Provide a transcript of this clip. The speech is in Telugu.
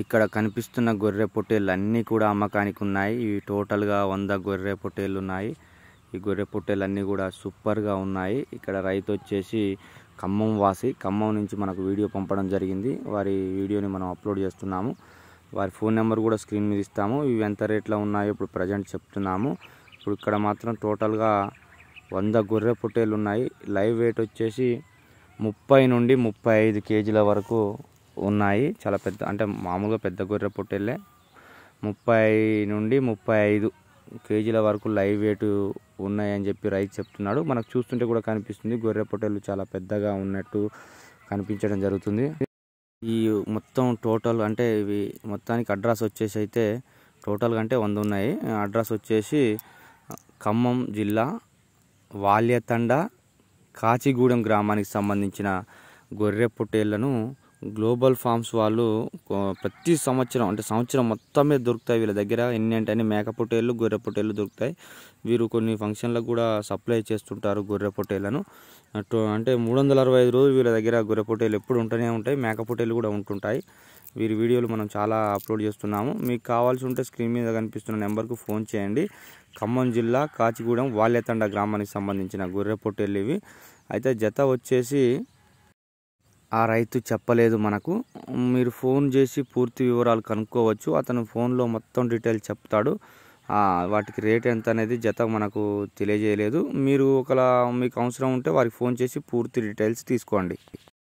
ఇక్కడ కనిపిస్తున్న గొర్రె పొట్టేళ్ళు అన్నీ కూడా అమ్మకానికి ఉన్నాయి ఇవి టోటల్గా వంద గొర్రె పొట్టేళ్ళు ఉన్నాయి ఈ గొర్రె పొట్టేళ్ళు అన్నీ కూడా సూపర్గా ఉన్నాయి ఇక్కడ రైతు వచ్చేసి ఖమ్మం వాసి ఖమ్మం నుంచి మనకు వీడియో పంపడం జరిగింది వారి వీడియోని మనం అప్లోడ్ చేస్తున్నాము వారి ఫోన్ నెంబర్ కూడా స్క్రీన్ మీద ఇస్తాము ఇవి ఎంత రేట్లో ఉన్నాయో ఇప్పుడు ప్రజెంట్ చెప్తున్నాము ఇప్పుడు ఇక్కడ మాత్రం టోటల్గా వంద గొర్రె పొట్టేళ్ళు ఉన్నాయి లైవ్ వెయిట్ వచ్చేసి ముప్పై నుండి ముప్పై ఐదు కేజీల వరకు ఉన్నాయి చాలా పెద్ద అంటే మామూలుగా పెద్ద గొర్రె పొట్టేళ్ళే ముప్పై నుండి ముప్పై ఐదు కేజీల వరకు లైవ్ వెయిట్ ఉన్నాయని చెప్పి రైతు చెప్తున్నాడు మనకు చూస్తుంటే కూడా కనిపిస్తుంది గొర్రె పొట్టేళ్ళు చాలా పెద్దగా ఉన్నట్టు కనిపించడం జరుగుతుంది ఈ మొత్తం టోటల్ అంటే ఇవి మొత్తానికి అడ్రస్ వచ్చేసి అయితే టోటల్ కంటే వంద ఉన్నాయి అడ్రస్ వచ్చేసి ఖమ్మం జిల్లా వాల్యతండ కాచిగూడెం గ్రామానికి సంబంధించిన గొర్రె పొట్టేళ్లను గ్లోబల్ ఫార్మ్స్ వాళ్ళు ప్రతి సంవత్సరం అంటే సంవత్సరం మొత్తమే దొరుకుతాయి వీళ్ళ దగ్గర ఎన్ని అంటే అన్ని మేక పొట్టేళ్ళు గొర్రె పొట్టేళ్ళు దొరుకుతాయి వీరు కొన్ని ఫంక్షన్లకు కూడా సప్లై చేస్తుంటారు గొర్రె పొట్టేళ్ళను అటు అంటే మూడు వందల అరవై ఐదు రోజులు వీళ్ళ దగ్గర గొర్రె పొట్టేలు ఎప్పుడు ఉంటూనే ఉంటాయి మేక పొట్టేలు కూడా ఉంటుంటాయి వీరి వీడియోలు మనం చాలా అప్లోడ్ చేస్తున్నాము మీకు కావాల్సి ఉంటే స్క్రీన్ మీద కనిపిస్తున్న నెంబర్కు ఫోన్ చేయండి ఖమ్మం జిల్లా కాచిగూడెం వాల్యతండ గ్రామానికి సంబంధించిన గొర్రె పొట్టేళ్ళు ఇవి అయితే జత వచ్చేసి ఆ రైతు చెప్పలేదు మనకు మీరు ఫోన్ చేసి పూర్తి వివరాలు కనుక్కోవచ్చు అతను ఫోన్లో మొత్తం డీటెయిల్స్ చెప్తాడు వాటికి రేట్ ఎంత అనేది జత మనకు తెలియజేయలేదు మీరు ఒకలా మీకు అవసరం ఉంటే వారికి ఫోన్ చేసి పూర్తి డీటెయిల్స్ తీసుకోండి